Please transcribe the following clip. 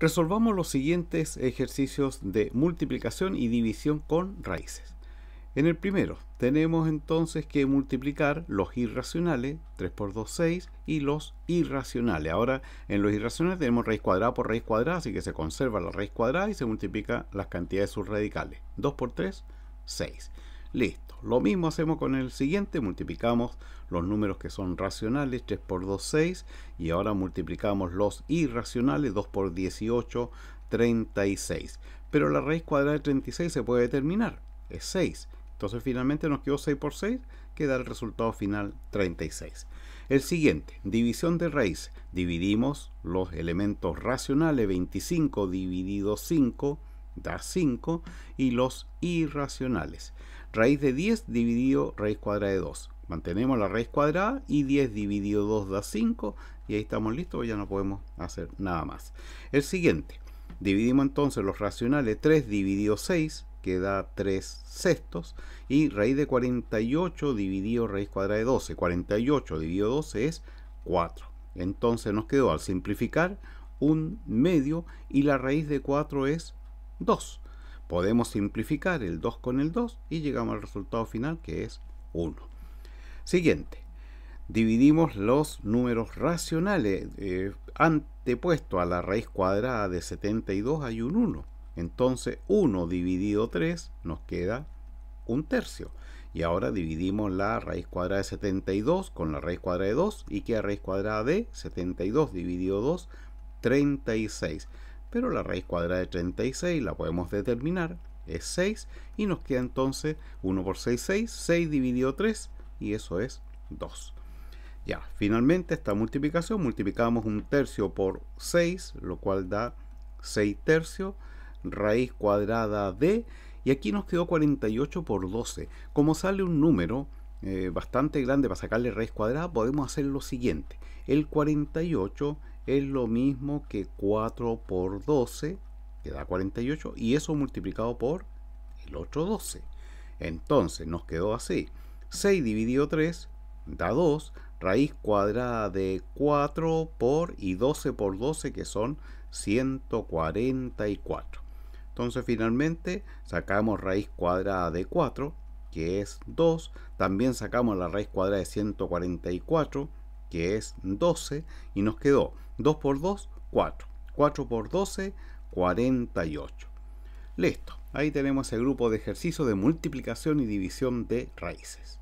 Resolvamos los siguientes ejercicios de multiplicación y división con raíces. En el primero, tenemos entonces que multiplicar los irracionales, 3 por 2, 6, y los irracionales. Ahora, en los irracionales tenemos raíz cuadrada por raíz cuadrada, así que se conserva la raíz cuadrada y se multiplica las cantidades subradicales. 2 por 3, 6. Listo. Lo mismo hacemos con el siguiente, multiplicamos los números que son racionales, 3 por 2, 6, y ahora multiplicamos los irracionales, 2 por 18, 36. Pero la raíz cuadrada de 36 se puede determinar, es 6. Entonces finalmente nos quedó 6 por 6, que da el resultado final 36. El siguiente, división de raíz. Dividimos los elementos racionales, 25 dividido 5 da 5, y los irracionales raíz de 10 dividido raíz cuadrada de 2. Mantenemos la raíz cuadrada y 10 dividido 2 da 5 y ahí estamos listos, ya no podemos hacer nada más. El siguiente, dividimos entonces los racionales 3 dividido 6 que da 3 sextos y raíz de 48 dividido raíz cuadrada de 12. 48 dividido 12 es 4. Entonces nos quedó al simplificar un medio y la raíz de 4 es 2. Podemos simplificar el 2 con el 2 y llegamos al resultado final que es 1. Siguiente. Dividimos los números racionales. Eh, antepuesto a la raíz cuadrada de 72 hay un 1. Entonces 1 dividido 3 nos queda un tercio. Y ahora dividimos la raíz cuadrada de 72 con la raíz cuadrada de 2 y queda raíz cuadrada de 72 dividido 2, 36 pero la raíz cuadrada de 36 la podemos determinar, es 6, y nos queda entonces 1 por 6, 6, 6 dividido 3, y eso es 2. Ya, finalmente esta multiplicación, multiplicamos un tercio por 6, lo cual da 6 tercios, raíz cuadrada de, y aquí nos quedó 48 por 12. Como sale un número, eh, bastante grande para sacarle raíz cuadrada, podemos hacer lo siguiente. El 48 es lo mismo que 4 por 12, que da 48, y eso multiplicado por el otro 12. Entonces nos quedó así. 6 dividido 3 da 2, raíz cuadrada de 4 por y 12 por 12 que son 144. Entonces finalmente sacamos raíz cuadrada de 4, que es 2. También sacamos la raíz cuadrada de 144, que es 12. Y nos quedó 2 por 2, 4. 4 por 12, 48. Listo. Ahí tenemos el grupo de ejercicio de multiplicación y división de raíces.